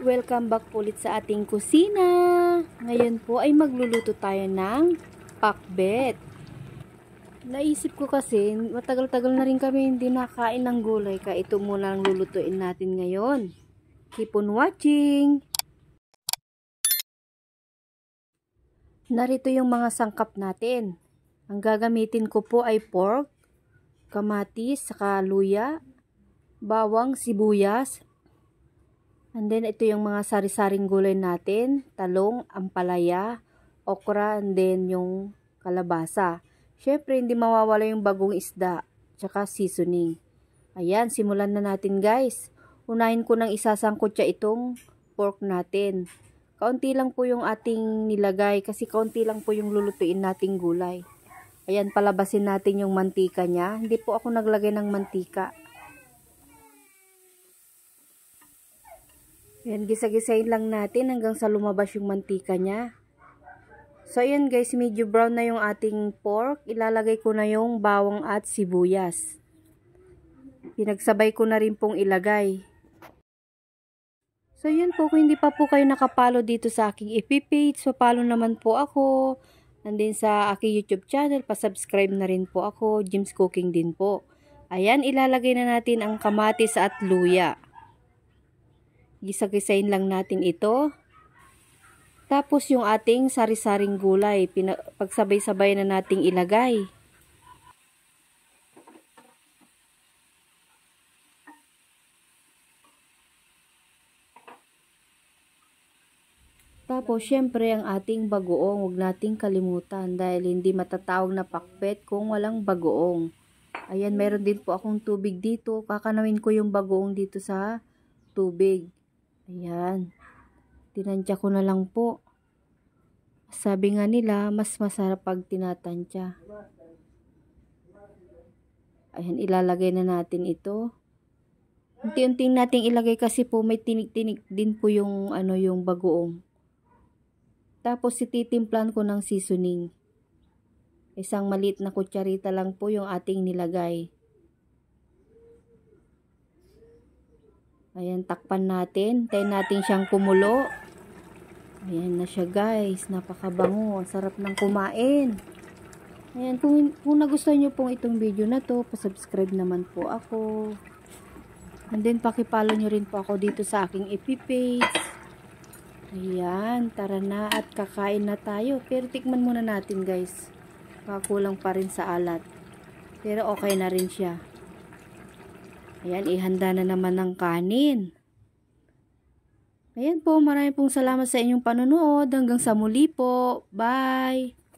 Welcome back ulit sa ating kusina. Ngayon po ay magluluto tayo ng pakbet. Naisip ko kasi, matagal-tagal na rin kami hindi nakain ng gulay ka. Ito muna ang lulutuin natin ngayon. Keep on watching! Narito yung mga sangkap natin. Ang gagamitin ko po ay pork, kamatis, saka luya, bawang, sibuyas, And then, ito yung mga sari-saring gulay natin. Talong, ampalaya, okra, and then yung kalabasa. Siyempre, hindi mawawala yung bagong isda, tsaka seasoning. Ayan, simulan na natin guys. Unahin ko ng isasangkotya itong pork natin. Kaunti lang po yung ating nilagay kasi kaunti lang po yung lulutuin nating gulay. Ayan, palabasin natin yung mantika niya. Hindi po ako naglagay ng mantika. Ayan, gisa-gisain lang natin hanggang sa lumabas yung mantika niya. So, ayan guys, medyo brown na yung ating pork. Ilalagay ko na yung bawang at sibuyas. Pinagsabay ko na rin pong ilagay. So, yun po. Kung hindi pa po kayo nakapalo dito sa aking FB page, so palo naman po ako. And then sa aking YouTube channel, pasubscribe na rin po ako. Jim's Cooking din po. Ayan, ilalagay na natin ang kamatis at luya. Gisagisain lang natin ito. Tapos yung ating sari-saring gulay, pagsabay-sabay na nating ilagay. Tapos, syempre, ang ating bagoong huwag nating kalimutan dahil hindi matatawag na pakpet kung walang bagoong. Ayan, meron din po akong tubig dito. Kakanawin ko yung bagoong dito sa tubig. Ayan. Tinantya ko na lang po. Sabi nga nila, mas masarap pag tinatantya. Ayan, ilalagay na natin ito. Unti-unting nating ilagay kasi po may tinik-tinik din po yung ano yung bagoong. Tapos ititimplan ko ng seasoning. Isang maliit na kutsarita lang po yung ating nilagay. Ayan, takpan natin. Tayin natin siyang kumulo. Ayan na siya guys. Napakabango. Ang sarap ng kumain. Ayan, kung, kung nagustuhan nyo pong itong video na to, pasubscribe naman po ako. And then, pakipalo nyo rin po ako dito sa aking ipipage. Ayan, tara na at kakain na tayo. Pero tikman muna natin guys. Pakulang pa rin sa alat. Pero okay na rin siya. Ayan, ihanda na naman ng kanin. Ayan po, maraming pong salamat sa inyong panonood. Hanggang sa muli po. Bye!